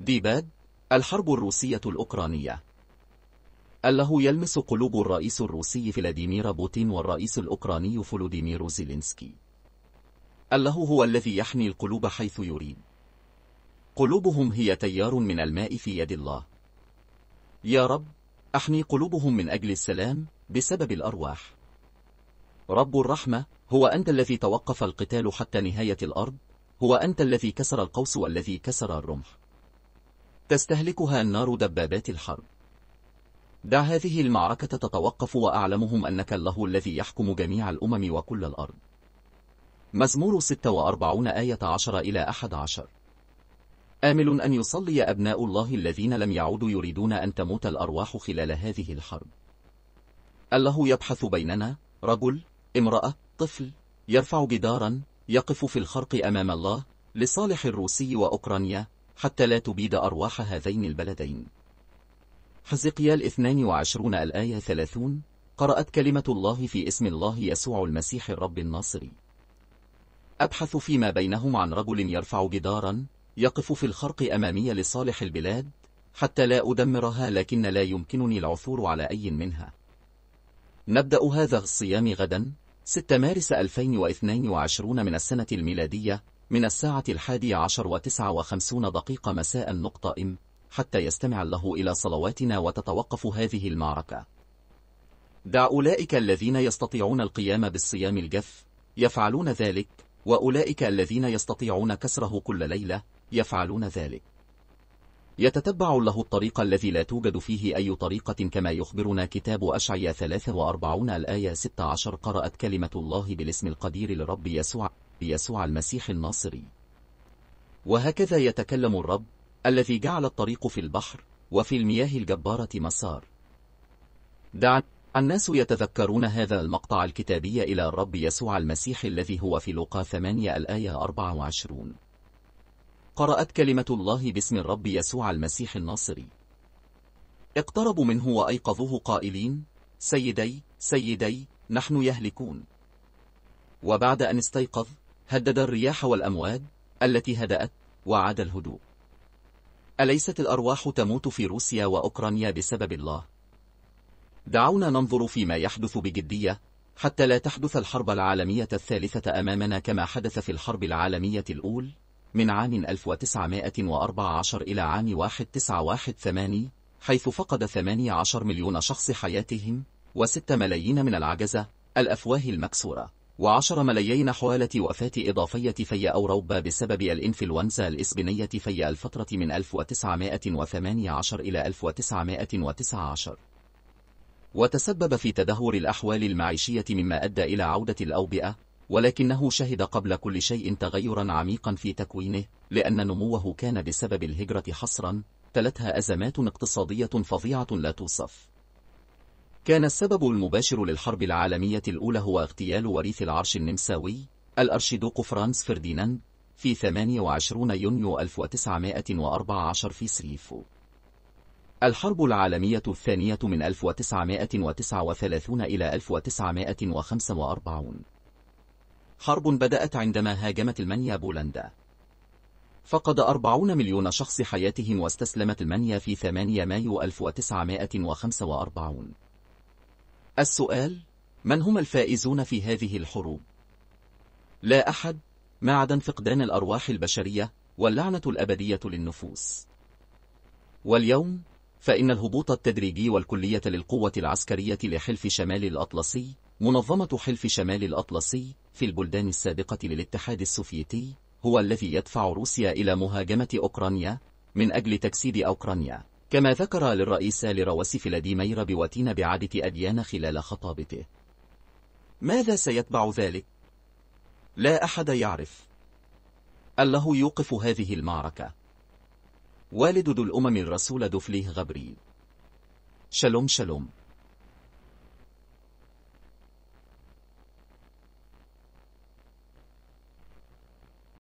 ديباد الحرب الروسية الأوكرانية الله يلمس قلوب الرئيس الروسي فلاديمير بوتين والرئيس الأوكراني فلوديمير زيلينسكي الله هو الذي يحني القلوب حيث يريد قلوبهم هي تيار من الماء في يد الله يا رب أحني قلوبهم من أجل السلام بسبب الأرواح رب الرحمة هو أنت الذي توقف القتال حتى نهاية الأرض هو أنت الذي كسر القوس والذي كسر الرمح تستهلكها النار دبابات الحرب دع هذه المعركة تتوقف وأعلمهم أنك الله الذي يحكم جميع الأمم وكل الأرض مزمور 46 آية 10 إلى 11 آمل أن يصلي أبناء الله الذين لم يعودوا يريدون أن تموت الأرواح خلال هذه الحرب الله يبحث بيننا رجل، امرأة، طفل يرفع جدارا يقف في الخرق أمام الله لصالح الروسي وأوكرانيا حتى لا تبيد أرواح هذين البلدين حزقيال 22 الآية 30 قرأت كلمة الله في اسم الله يسوع المسيح الرب الناصري أبحث فيما بينهم عن رجل يرفع جدارا يقف في الخرق أمامي لصالح البلاد حتى لا أدمرها لكن لا يمكنني العثور على أي منها نبدأ هذا الصيام غدا 6 مارس 2022 من السنة الميلادية من الساعة الحادي عشر وتسعة وخمسون دقيقة مساء نقطة إم حتى يستمع الله إلى صلواتنا وتتوقف هذه المعركة دع أولئك الذين يستطيعون القيام بالصيام الجف يفعلون ذلك وأولئك الذين يستطيعون كسره كل ليلة يفعلون ذلك يتتبع الله الطريق الذي لا توجد فيه أي طريقة كما يخبرنا كتاب أشعيا 43 الآية 16 قرأت كلمة الله بالاسم القدير لرب يسوع يسوع المسيح الناصري وهكذا يتكلم الرب الذي جعل الطريق في البحر وفي المياه الجبارة مسار دع الناس يتذكرون هذا المقطع الكتابي إلى الرب يسوع المسيح الذي هو في لوقا 8 الآية 24 قرأت كلمة الله باسم الرب يسوع المسيح الناصري اقتربوا منه وأيقظوه قائلين سيدي سيدي نحن يهلكون وبعد أن استيقظ هدد الرياح والأمواج التي هدأت وعاد الهدوء أليست الأرواح تموت في روسيا وأوكرانيا بسبب الله؟ دعونا ننظر فيما يحدث بجدية حتى لا تحدث الحرب العالمية الثالثة أمامنا كما حدث في الحرب العالمية الأول من عام 1914 إلى عام 1918 حيث فقد 18 مليون شخص حياتهم و6 ملايين من العجزة الأفواه المكسورة وعشر ملايين حوالة وفاة إضافية في أوروبا بسبب الإنفلونزا الإسبانية في الفترة من 1918 إلى 1919 وتسبب في تدهور الأحوال المعيشية مما أدى إلى عودة الأوبئة ولكنه شهد قبل كل شيء تغيرا عميقا في تكوينه لأن نموه كان بسبب الهجرة حصرا تلتها أزمات اقتصادية فظيعة لا توصف كان السبب المباشر للحرب العالمية الأولى هو اغتيال وريث العرش النمساوي الأرشيدوق فرانس فرديناند في 28 يونيو 1914 في سريفو الحرب العالمية الثانية من 1939 إلى 1945 حرب بدأت عندما هاجمت المانيا بولندا فقد 40 مليون شخص حياتهم واستسلمت المانيا في 8 مايو 1945 السؤال من هم الفائزون في هذه الحروب؟ لا أحد ما عدا فقدان الأرواح البشرية واللعنة الأبدية للنفوس واليوم فإن الهبوط التدريجي والكلية للقوة العسكرية لحلف شمال الأطلسي منظمة حلف شمال الأطلسي في البلدان السابقة للاتحاد السوفيتي هو الذي يدفع روسيا إلى مهاجمة أوكرانيا من أجل تجسيد أوكرانيا كما ذكر للرئيس لروسف فلاديمير بوتين بعادة أديان خلال خطابته ماذا سيتبع ذلك؟ لا أحد يعرف الله يوقف هذه المعركة والد ذو الأمم الرسول دوفليه غبريل شلوم شلوم